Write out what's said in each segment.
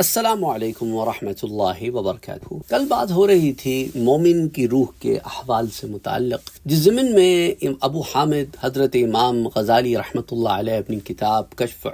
असलकम वरहमल वबरक कल बात हो रही थी मोमिन की रूह के अहवाल से मुतक जिस ज़मीन में अबू हामिद हज़रत इमाम गजाली रहमत अपनी किताब कशफ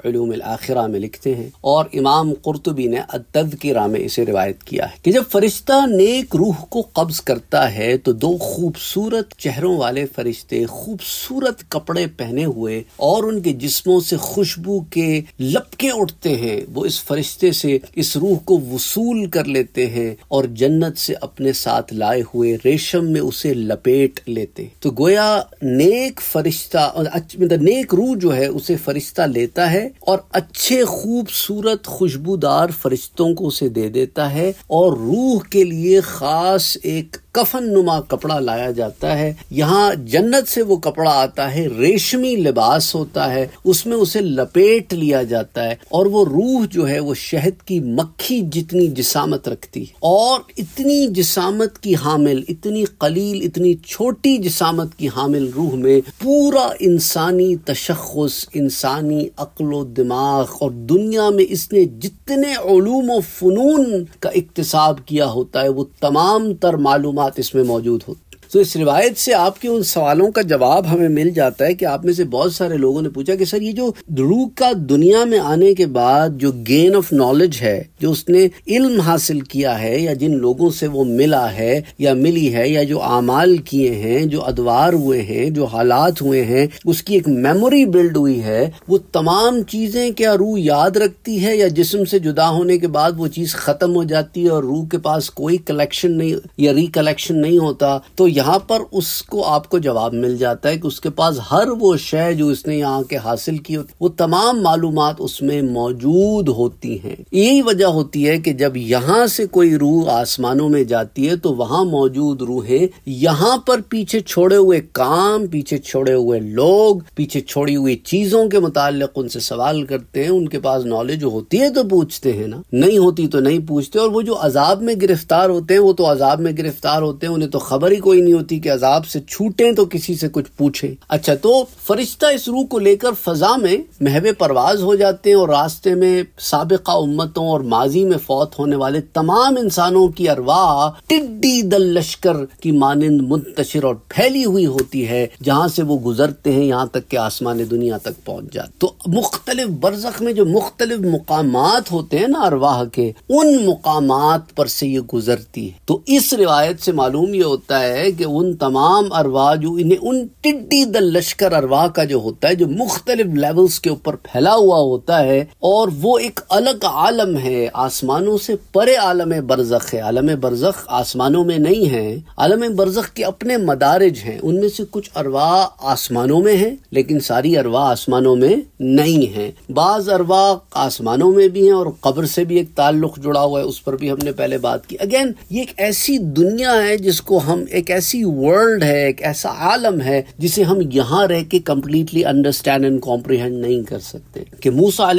आखिरा में लिखते हैं और इमाम कुरतबी ने अतदकिरा में इसे रिवायत किया है कि जब फरिश्ता नेक रूह को कब्ज करता है तो दो खूबसूरत चेहरों वाले फरिश्ते खूबसूरत कपड़े पहने हुए और उनके जिसमों से खुशबू के लपके उठते हैं वो इस फरिश्ते से इस रूह को वसूल कर लेते हैं और जन्नत से अपने साथ लाए हुए रेशम में उसे लपेट लेते तो गोया नेक फरिश्ता मतलब नेक रूह जो है उसे फरिश्ता लेता है और अच्छे खूबसूरत खुशबूदार फरिश्तों को उसे दे देता है और रूह के लिए खास एक कफन नुमा कपड़ा लाया जाता है यहाँ जन्नत से वो कपड़ा आता है रेशमी लिबास होता है उसमें उसे लपेट लिया जाता है और वो रूह जो है वो शहद की मक्खी जितनी जिसामत रखती है और इतनी जिसामत की हामिल इतनी कलील इतनी छोटी जिसामत की हामिल रूह में पूरा इंसानी तशखस इंसानी अक्लो दिमाग और दुनिया में इसने जितने फ़नून का इकतसाब किया होता है वो तमाम तर मालूम मालूमात इसमें मौजूद होती तो इस रिवायत से आपके उन सवालों का जवाब हमें मिल जाता है कि आप में से बहुत सारे लोगों ने पूछा कि सर ये जो रू का दुनिया में आने के बाद जो गेन ऑफ नॉलेज है जो उसने इल्म हासिल किया है या जिन लोगों से वो मिला है या मिली है या जो आमाल किए हैं जो अदवार हुए हैं जो हालात हुए हैं उसकी एक मेमोरी बिल्ड हुई है वो तमाम चीजें क्या रूह याद रखती है या जिसम से जुदा होने के बाद वो चीज खत्म हो जाती है और रूह के पास कोई कलेक्शन नहीं या रिकलेक्शन नहीं होता तो यहाँ पर उसको आपको जवाब मिल जाता है कि उसके पास हर वो शय जो उसने यहाँ के हासिल की होती वो तमाम मालूम उसमें मौजूद होती हैं यही वजह होती है कि जब यहाँ से कोई रूह आसमानों में जाती है तो वहाँ मौजूद रूहें यहाँ पर पीछे छोड़े हुए काम पीछे छोड़े हुए लोग पीछे छोड़ी हुई चीजों के मुतालिक उनसे सवाल करते हैं उनके पास नॉलेज होती है तो पूछते हैं ना नहीं होती तो नहीं पूछते और वो जो अजाब में गिरफ्तार होते हैं वो तो अजाब में गिरफ्तार होते हैं उन्हें तो खबर ही कोई नहीं नहीं होती कि अजाब से छूटें तो किसी से कुछ पूछें अच्छा तो फरिश्ता इस रूह को लेकर फजा में महवे परवाज हो जाते हैं और रास्ते में सबका उम्मतों और माजी में फौत होने वाले तमाम इंसानों की अरवाह टिड्डी दल लश्कर की मानंद मुंतशिर और फैली हुई होती है जहां से वो गुजरते हैं यहाँ तक के आसमान दुनिया तक पहुंच जाते तो मुख्तलिफ बरसख में जो मुख्तलिफ मुकाम होते हैं ना अरवाह के उन मुकाम पर से ये गुजरती है तो इस रिवायत से मालूम ये होता है कि उन तमाम अरवा जो इन्हें उन टिड्डी द लश्कर अरवा का जो होता है जो मुख्तलिफ लेवल्स के ऊपर फैला हुआ होता है और वो एक अलग आलम है आसमानों से परे आलम बरजख है आलम बरजख आसमानों में नहीं है आलम बरजख के अपने मदारज हैं उनमें से कुछ अरवा आसमानों में है लेकिन सारी अरवा आसमानों में नहीं है बाज अरवा आसमानों में भी है और कब्र से भी एक ताल्लुक जुड़ा हुआ है उस पर भी हमने पहले बात की अगेन ये एक ऐसी दुनिया है जिसको हम एक ऐसी ऐसी वर्ल्ड है एक ऐसा आलम है जिसे हम यहाँ रह के कम्प्लीटली अंडरस्टैंड एंड कॉम्प्रिहेंड नहीं कर सकते कि मूसा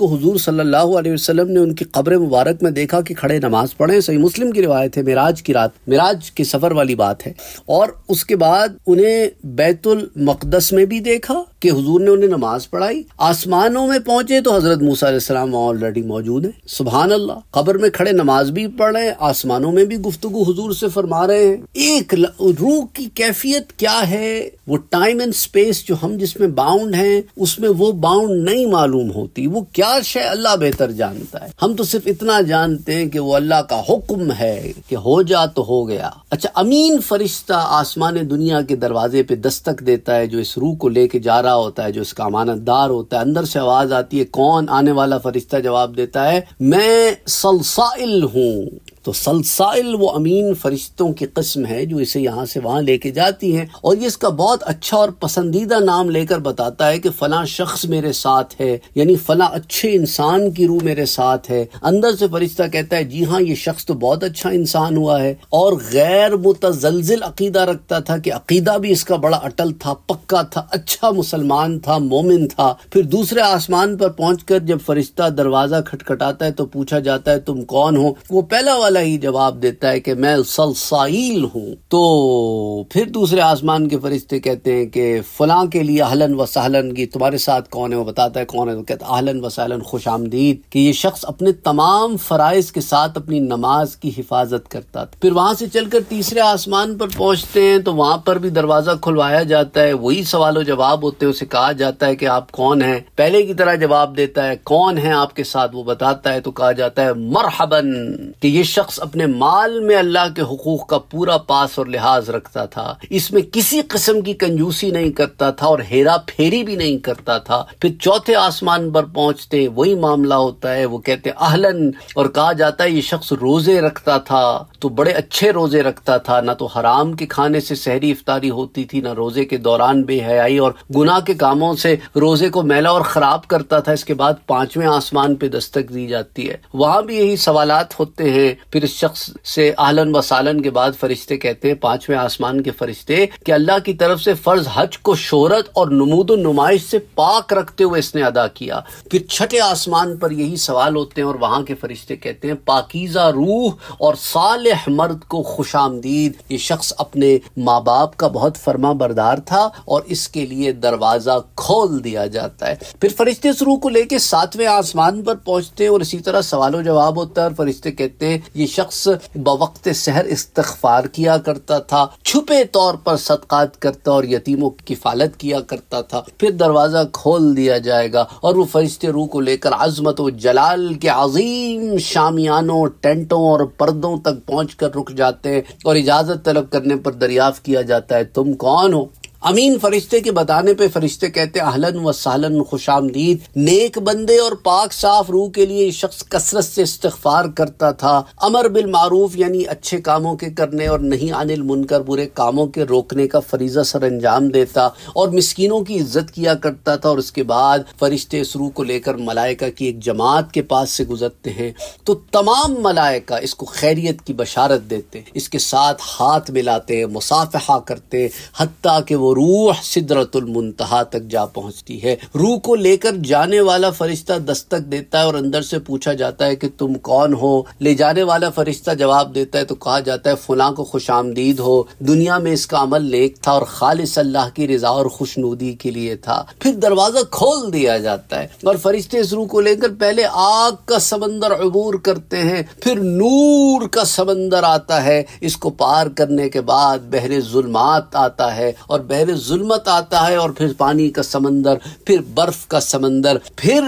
को हजूर सल्लाम ने उनकी कब्र मुबारक में देखा कि खड़े नमाज पढ़े सही मुस्लिम की रिवायत है मिराज की रात मिराज के सफर वाली बात है और उसके बाद उन्हें बैतुल मकदस में भी देखा कि हजूर ने उन्हें नमाज पढ़ाई आसमानों में पहुंचे तो हजरत मूसा वहाँ ऑलरेडी मौजूद है सुबह अल्लाह कब्र में खड़े नमाज भी पढ़ रहे हैं आसमानों में भी गुफ्तगु हजूर से फरमा रहे हैं एक रूह की कैफियत क्या है वो टाइम एंड स्पेस जो हम जिसमें बाउंड हैं उसमें वो बाउंड नहीं मालूम होती वो क्या शय अल्लाह बेहतर जानता है हम तो सिर्फ इतना जानते हैं कि वो अल्लाह का हुक्म है कि हो जा तो हो गया अच्छा अमीन फरिश्ता आसमान दुनिया के दरवाजे पे दस्तक देता है जो इस रूह को लेके जा रहा होता है जो इसका अमानतदार होता है अंदर से आवाज आती है कौन आने वाला फरिश्ता जवाब देता है मैं सलसाइल हूँ तो सलसाइल वो अमीन फरिश्तों की कस्म है जो इसे यहाँ से वहां लेके जाती है और ये इसका बहुत अच्छा और पसंदीदा नाम लेकर बताता है कि फला शख्स मेरे साथ है यानी फला अच्छे इंसान की रूह मेरे साथ है अंदर से फरिश्ता कहता है जी हाँ ये शख्स तो बहुत अच्छा इंसान हुआ है और गैर मुतजलजिल अकीदा रखता था कि अकीदा भी इसका बड़ा अटल था पक्का था अच्छा मुसलमान था मोमिन था फिर दूसरे आसमान पर पहुंचकर जब फरिश्ता दरवाज़ा खटखटाता है तो पूछा जाता है तुम कौन हो वो पहला वाला वाला ही जवाब देता है कि मैं सलसाइल हूँ तो फिर दूसरे आसमान के फरिश्ते कहते हैं कि फलां के लिए अहलन व सहलन की तुम्हारे साथ कौन है वो बताता है कौन है वो तो कहता है व सहलन खुश आमदीद ये शख्स अपने तमाम फ़राइज के साथ अपनी नमाज की हिफाजत करता था फिर वहां से चलकर तीसरे आसमान पर पहुंचते हैं तो वहां पर भी दरवाज़ा खुलवाया जाता है वही सवाल जवाब होते हैं उसे कहा जाता है कि आप कौन है पहले की तरह जवाब देता है कौन है आपके साथ वो बताता है तो कहा जाता है मरहबन कि ये शख्स शख्स अपने माल में अल्लाह के हकूक का पूरा पास और लिहाज रखता था इसमें किसी किस्म की कंजूसी नहीं करता था और हेरा फेरी भी नहीं करता था फिर चौथे आसमान पर पहुंचते वही मामला होता है वो कहते आहलन और कहा जाता है ये शख्स रोजे रखता था तो बड़े अच्छे रोजे रखता था ना तो हराम के खाने से शहरी इफ्तारी होती थी ना रोजे के दौरान बेहयाई और गुना के कामों से रोजे को मैला और खराब करता था इसके बाद पांचवें आसमान पे दस्तक दी जाती है वहां भी यही सवाल होते हैं फिर इस शख्स से आलन व सालन के बाद फरिश्ते कहते हैं पांचवें आसमान के फरिश्ते कि अल्लाह की तरफ से फर्ज हज को शोहरत और नमूद नुमाइश से पाक रखते हुए इसने अदा किया फिर छठे आसमान पर यही सवाल होते हैं और वहां के फरिश्ते कहते हैं पाकिजा रूह और साल मर्द को खुश आमदीद ये शख्स अपने माँ बाप का बहुत फर्मा बरदार था और इसके लिए दरवाजा खोल दिया जाता है फिर फरिश्ते इस रूह को लेकर सातवें आसमान पर पहुंचते हैं और इसी तरह सवालों जवाब होता है और फरिश्ते कहते हैं ये शख्स बवक्त शहर इस्तार किया करता था छुपे तौर पर सदकात करता और यतीमों की किफालत किया करता था फिर दरवाज़ा खोल दिया जाएगा और वो फरिश्ते रूह को लेकर आजमत व जलाल के अजीम शामियानों टेंटों और पर्दों तक पहुँच कर रुक जाते हैं और इजाज़त तलब करने पर दरियाफ़ किया जाता है तुम कौन हो अमीन फरिश्ते के बताने पे फरिश्ते कहते अहलन व सहलन खुश आमदीद नेक बंदे और पाक साफ रूह के लिए शख्स कसरत से इस्तफार करता था अमर बिल मारूफ यानी अच्छे कामों के करने और नहीं अनिल मुनकर बुरे कामों के रोकने का फरीजा सर अंजाम देता और मिसकीनों की इज्जत किया करता था और उसके बाद फरिश्ते इस रूह को लेकर मलाइका की एक जमात के पास से गुजरते हैं तो तमाम मलाइका इसको खैरियत की बशारत देते इसके साथ हाथ मिलाते मुसाफहा करते हती के वो रूह सिदरतुल मुंतहा तक जा पहुंचती है रूह को लेकर जाने वाला फरिश्ता दस्तक देता है और अंदर से पूछा जाता है कि तुम कौन हो ले जाने वाला फरिश्ता जवाब देता है तो कहा जाता है फुला को खुश आमदीद हो दुनिया में इसका अमल लेक था और खालिस अल्लाह की रजा और खुशनुदी के लिए था फिर दरवाजा खोल दिया जाता है और फरिश्ते इस रूह को लेकर पहले आग का समंदर अबूर करते हैं फिर नूर का समंदर आता है इसको पार करने के बाद बहरे जुलमात आता है और बहरे गहरे जुल्मत आता है और फिर पानी का समंदर फिर बर्फ का समंदर फिर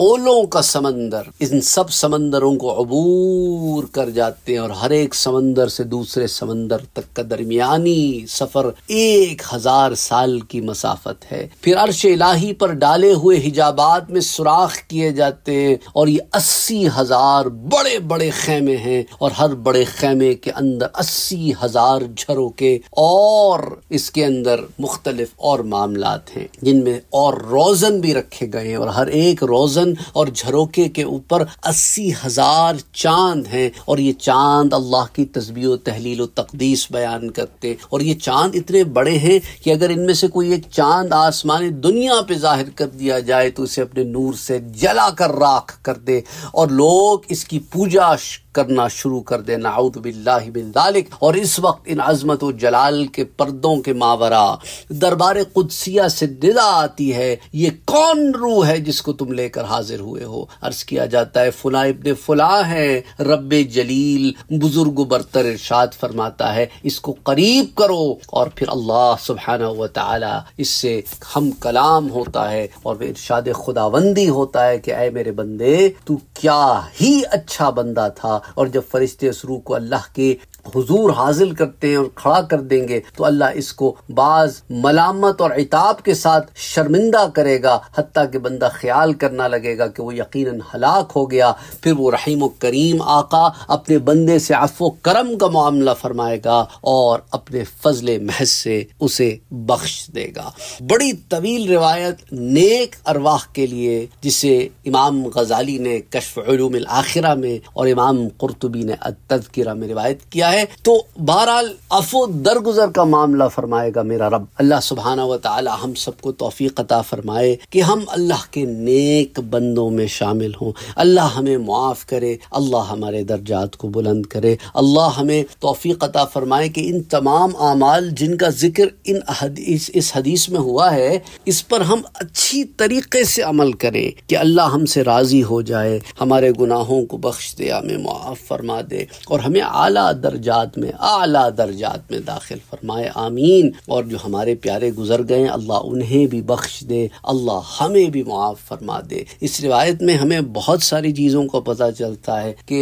ओलों का समंदर इन सब समंदरों को अबूर कर जाते हैं और हर एक समंदर से दूसरे समंदर तक का दरमियानी सफर एक हजार साल की मसाफत है फिर अर्श इलाही पर डाले हुए हिजाबात में सुराख किए जाते हैं और ये अस्सी हजार बड़े बड़े खेमे हैं और हर बड़े खेमे के अंदर अस्सी हजार झरों के और इसके अंदर मुख्तलिफ और मामला हैं जिनमें और रोज़न भी रखे गए हैं और हर एक रोज़न और झरोके के ऊपर अस्सी हज़ार चांद हैं और ये चांद अल्लाह की तस्बी तहलील तकदीस बयान करते हैं और ये चांद इतने बड़े हैं कि अगर इनमें से कोई एक चांद आसमान दुनिया पे जाहिर कर दिया जाए तो उसे अपने नूर से जला कर राख कर दे और लोग इसकी पूजा करना शुरू कर देना बिल्लाक और इस वक्त इन अजमत जलाल के पर्दों के मावरा दरबार कुदसिया से निदा आती है ये कौन रूह है जिसको तुम लेकर हाजिर हुए हो अर्ज किया जाता है फुला इब्न फुला है रब जलील बुजुर्ग बरतर इर्शाद फरमाता है इसको करीब करो और फिर अल्लाह सुबहाना इससे हम कलाम होता है और इर्शाद खुदाबंदी होता है कि अय मेरे बंदे तू क्या ही अच्छा बंदा था और जब फरिश्ते इस रूह को अल्लाह के हुजूर हाजिल करते हैं और खड़ा कर देंगे तो अल्लाह इसको बाज मलामत और इताब के साथ शर्मिंदा करेगा हती के बंदा ख्याल करना लगेगा कि वो यकीन हलाक हो गया फिर वो रहीम करीम आका अपने बंदे से अफो करम का मामला फरमाएगा और अपने फजल महज से उसे बख्श देगा बड़ी तवील रिवायत नेक अरवाह के लिए जिसे इमाम गजाली ने कशफ आखिरा में और इमाम कुरतुबी ने तस्करा में रिवायत किया है तो बहरहाल अफो दरगुजर का मामला फरमाएगा मेरा रब अल्लाह सुबहाना व ताली हम सबको तोफ़ी अता फरमाए कि हम अल्लाह के नेक बंदों में शामिल हों अल्लाह हमें मुआफ़ करे अल्लाह हमारे दर्जात को बुलंद करे अल्लाह हमें तोफ़ी अता फरमाए कि इन तमाम आमाल जिनका जिक्र इन हदीस इस हदीस में हुआ है इस पर हम अच्छी तरीके से अमल करें कि अल्लाह हमसे राज़ी हो जाए हमारे गुनाहों को बख्श दे हमें मुआफ़ माफ़ फरमा दे और हमें आला दर्जात में आला दर्जात में दाखिल फरमाए आमीन और जो हमारे प्यारे गुजर गए अल्लाह उन्हें भी बख्श दे अल्लाह हमें भी माफ़ फरमा दे इस रिवायत में हमें बहुत सारी चीज़ों को पता चलता है कि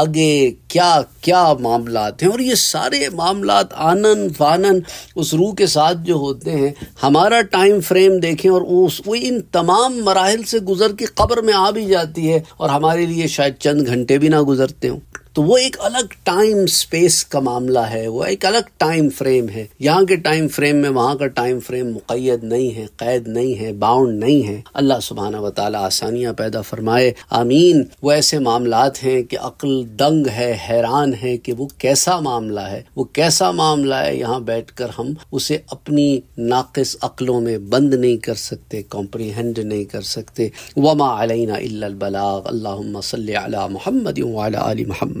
आगे क्या क्या मामला हैं और ये सारे मामला आनन फानन उस रूह के साथ जो होते हैं हमारा टाइम फ्रेम देखें और उस वो इन तमाम मराहल से गुजर के कब्र में आ भी जाती है और हमारे लिए शायद चंद घंटे भी ना गुजर Nortão. तो वो एक अलग टाइम स्पेस का मामला है वो एक अलग टाइम फ्रेम है यहाँ के टाइम फ्रेम में वहां का टाइम फ्रेम मुकैद नहीं है कैद नहीं है बाउंड नहीं है अल्लाह सुबहाना वाली आसानियाँ पैदा फरमाए आमीन वो ऐसे मामला हैं कि अकल दंग है हैरान है कि वो कैसा मामला है वो कैसा मामला है यहाँ बैठ कर हम उसे अपनी नाकस अकलों में बंद नहीं कर सकते कॉम्प्रीहेंड नहीं कर सकते वमा अलैना अल्लाह सल मोहम्मद मोहम्मद